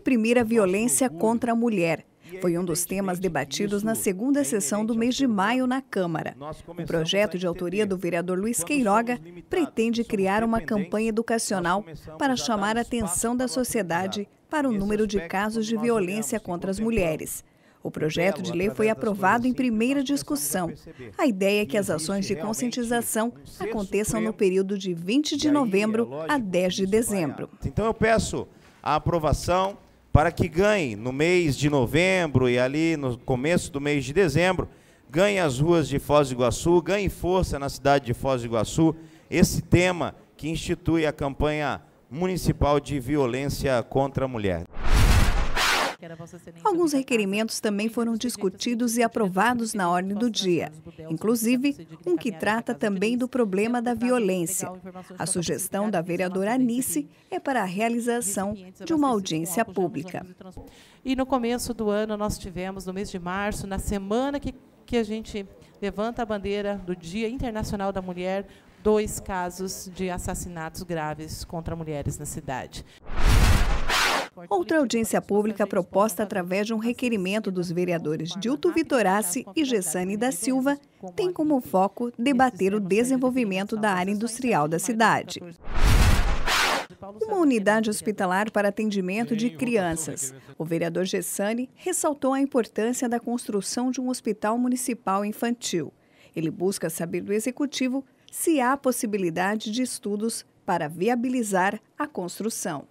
reprimir a violência contra a mulher. Foi um dos temas debatidos na segunda sessão do mês de maio na Câmara. O projeto de autoria do vereador Luiz Queiroga pretende criar uma campanha educacional para chamar a atenção da sociedade para o número de casos de violência contra as mulheres. O projeto de lei foi aprovado em primeira discussão. A ideia é que as ações de conscientização aconteçam no período de 20 de novembro a 10 de dezembro. Então eu peço a aprovação para que ganhe no mês de novembro e ali no começo do mês de dezembro, ganhe as ruas de Foz do Iguaçu, ganhe força na cidade de Foz do Iguaçu, esse tema que institui a campanha municipal de violência contra a mulher. Alguns requerimentos também foram discutidos e aprovados na ordem do dia, inclusive um que trata também do problema da violência. A sugestão da vereadora Anice é para a realização de uma audiência pública. E no começo do ano, nós tivemos, no mês de março, na semana que, que a gente levanta a bandeira do Dia Internacional da Mulher, dois casos de assassinatos graves contra mulheres na cidade. Outra audiência pública proposta através de um requerimento dos vereadores Dilto Vitorace e Gessane da Silva tem como foco debater o desenvolvimento da área industrial da cidade. Uma unidade hospitalar para atendimento de crianças. O vereador Gessani ressaltou a importância da construção de um hospital municipal infantil. Ele busca saber do executivo se há possibilidade de estudos para viabilizar a construção.